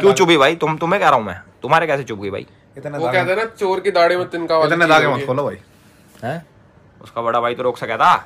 क्यों चुभी भाई तुम तुम्हें कह रहा हूँ मैं तुम्हारे कैसे चुभ गई भाई इतना वो ना चोर की दाढ़ी में तिनका इतने दागे मत खोलो भाई हैं उसका बड़ा भाई तो रोक सका था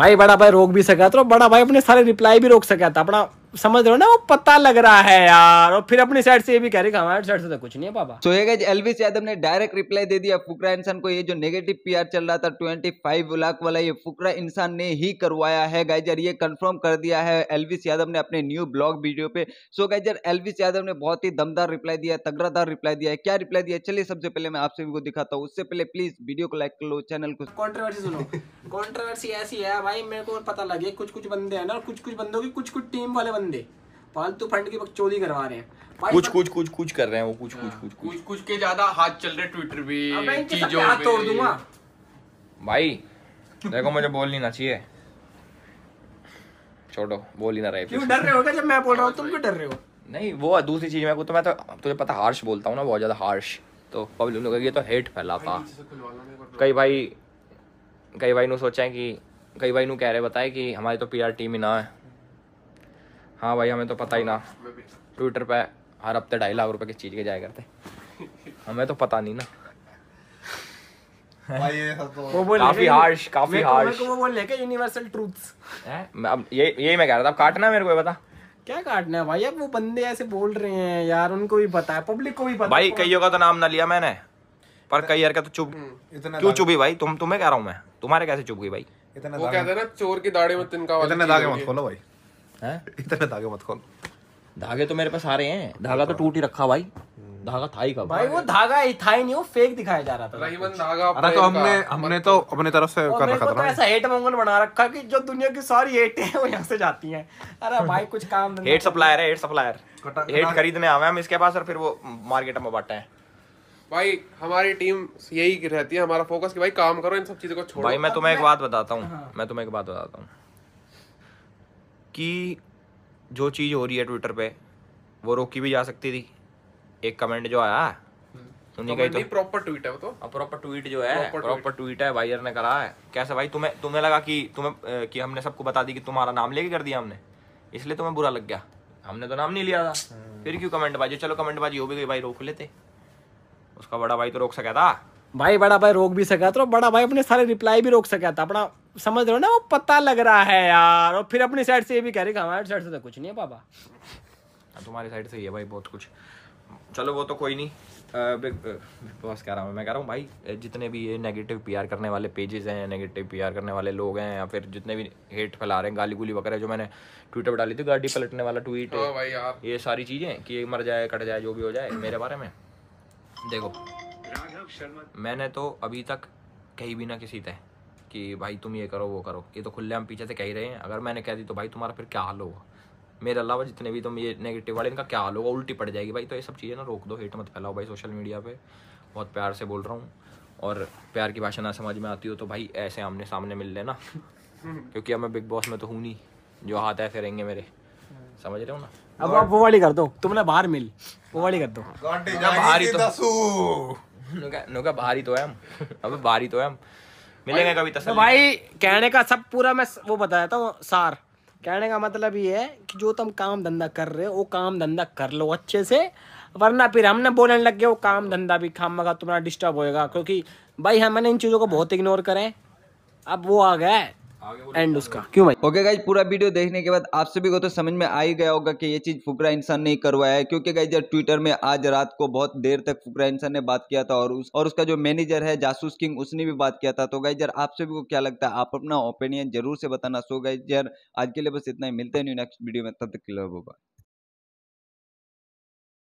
भाई बड़ा भाई रोक भी सका था बड़ा भाई अपने सारे रिप्लाई भी रोक सका था अपना समझ रहे हो ना वो पता लग रहा है यार और फिर अपनी साइड से ये भी कह रही हमारे साइड से तो कुछ नहीं है पापा तो so, एलविस यादव ने डायरेक्ट रिप्लाई दे दिया फुकरा इंसान को ये जो नेगेटिव पीआर चल रहा था 25 लाख वाला ये फुकरा इंसान ने ही करवाया है गाइजर यार ये कंफर्म कर दिया है एलविस यादव ने अपने न्यू ब्लॉग वीडियो पे सो गाइजर यार एलविस यादव ने बहुत ही दमदार रिप्लाई दिया तगड़ादार रिप्लाई दिया है क्या रिप्लाई दिया चलिए सबसे पहले मैं आप सभी को दिखाता हूँ उससे पहले प्लीज वीडियो को लाइक कर लो चैनल को कॉन्ट्रोवर्सी सुनो कॉन्ट्रोवर्सी ऐसी है भाई मेरे को पता लगे कुछ कुछ बंदे है ना कुछ कुछ बंदों की कुछ कुछ टीम वाले बंदे फालतू फंड की बकचोदी करवा रहे हैं कुछ कुछ कुछ कुछ कर रहे हैं वो कुछ कुछ हाँ। कुछ कुछ कुछ के ज्यादा हाथ चल रहे ट्विटर पे चीजों पे तोड़ दूंगा भाई देखो मुझे बोल नहीं ना चाहिए छोड़ो बोल ही ना रहे क्यों डर रहे हो जब मैं बोल रहा हूँ तुम क्यों डर रहे हो नहीं वो दूसरी चीज मैं तो मैं तो तुझे पता हार्श बोलता हूँ ना बहुत ज्यादा हार्श तो पब्लिक लोग ये तो हेट फैलाता कई भाई कई भाई ने सोचा है कि कई भाई नु कह रहे बताए कि हमारी तो पीआर टीम ही ना है हाँ भाई हमें तो पता ही ना ट्विटर हाँ, पे हर हफ्ते ढाई लाख रुपए की चीज के जाया करते हमें तो पता नहीं ना तो- वो बोल काफी हार्श काफी हार्श वो बोल लेके यूनिवर्सल ट्रूथ्स मैं अब यही मैं कह रहा था अब काटना मेरे को पता क्या काटना है भाई अब वो बंदे ऐसे बोल रहे हैं यार उनको भी पता है पब्लिक को भी पता भाई कईयों का तो नाम ना लिया मैंने पर कई यार का तो चुप हम्म, क्यों भाई तुम तुम्हें कह रहा हूँ मैं तुम्हारे कैसे चुप गई भाई वो कहते हैं ना चोर की दाढ़ी में तिनका इतने दागे मत खोलो भाई इतने धागे मत खोल धागे तो मेरे पास आ रहे हैं धागा तो, तो टूट ही रखा भाई हम्म। धागा था ही कब भाई वो धागा ही था ही नहीं वो फेक दिखाया जा रहा था रहीमन धागा अरे तो हमने हमने तो अपने तरफ से कर रखा था तो ऐसा हेट मंगल बना रखा कि जो दुनिया की सारी हेट है वो यहाँ से जाती हैं अरे भाई कुछ काम नहीं हेट सप्लायर है हेट सप्लायर हेट खरीदने आवे हम इसके पास और फिर वो मार्केट में बांटे हैं भाई हमारी टीम यही रहती है हमारा फोकस कि भाई काम करो इन सब चीजों को छोड़ो भाई मैं तुम्हें एक बात बताता हूँ हाँ। मैं तुम्हें एक बात बताता हूँ कि जो चीज़ हो रही है ट्विटर पे वो रोकी भी जा सकती थी एक कमेंट जो आया हम्म। उन्हीं का ही तो प्रॉपर ट्वीट है वो तो प्रॉपर ट्वीट जो है प्रॉपर ट्वीट है भाईयर ने करा है कैसे भाई तुम्हें तुम्हें लगा कि तुम्हें कि हमने सबको बता दी कि तुम्हारा नाम लेके कर दिया हमने इसलिए तुम्हें बुरा लग गया हमने तो नाम नहीं लिया था हम्म। फिर क्यों कमेंट बाजी चलो कमेंट बाजी हो भी गई भाई रोक लेते उसका बड़ा भाई तो रोक सका था भाई बड़ा भाई रोक भी सका था बड़ा भाई अपने सारे रिप्लाई भी रोक सका था अपना समझ रहे हो ना वो पता लग रहा है यार और फिर अपनी साइड से ये भी कह रही हमारे साइड से तो कुछ नहीं है पापा हाँ, तुम्हारी साइड से ही है भाई बहुत कुछ चलो वो तो कोई नहीं बिग बॉस कह रहा हूँ मैं कह रहा हूँ भाई जितने भी ये नेगेटिव पीआर करने वाले पेजेस हैं नेगेटिव पीआर करने वाले लोग हैं या फिर जितने भी हेट फैला रहे हैं गाली गुली वगैरह जो मैंने ट्विटर पर डाली थी गाड़ी पलटने वाला ट्वीट ओ हाँ भाई यार ये सारी चीज़ें कि मर जाए कट जाए जो भी हो जाए मेरे बारे में देखो मैंने तो अभी तक कहीं भी ना किसी तय कि भाई तुम ये करो वो करो ये तो खुले हम पीछे से कह ही रहे हैं अगर मैंने कह दी तो भाई तुम्हारा फिर क्या हाल होगा मेरे अलावा जितने भी तुम ये नेगेटिव वाले इनका क्या हाल होगा उल्टी पड़ जाएगी भाई तो ये सब चीज़ें ना रोक दो हेट मत फैलाओ भाई सोशल मीडिया पर बहुत प्यार से बोल रहा हूँ और प्यार की भाषा ना समझ में आती हो तो भाई ऐसे आमने सामने मिल लेना क्योंकि अब मैं बिग बॉस में तो हूँ नहीं जो हाथ ऐसे रहेंगे मेरे समझ रहे हो ना अब आप वो वाली कर दो तुमने बाहर मिल वो वाली कर दो बाहरी तो नुका बाहरी तो है हम अब बाहरी तो है हम मिलेंगे कभी तो भाई कहने का सब पूरा मैं वो बताया था सार कहने का मतलब ये है कि जो तुम काम धंधा कर रहे हो वो काम धंधा कर लो अच्छे से वरना फिर हमने बोलने लग गए वो काम धंधा भी खाम मगा तुम्हारा डिस्टर्ब होएगा क्योंकि भाई हमने इन चीज़ों को बहुत इग्नोर करें अब वो आ गया एंड उसका क्यों भाई ओके गाइज पूरा वीडियो देखने के बाद आप सभी को तो समझ में आ ही गया होगा कि ये चीज फुकरा इंसान नहीं करवाया है क्योंकि गाइज जब ट्विटर में आज रात को बहुत देर तक फुकरा इंसान ने बात किया था और उस और उसका जो मैनेजर है जासूस किंग उसने भी बात किया था तो गाइज यार आप सभी को क्या लगता है आप अपना ओपिनियन जरूर से बताना सो गाइज यार आज के लिए बस इतना ही मिलते हैं नेक्स्ट वीडियो में तब तक के लिए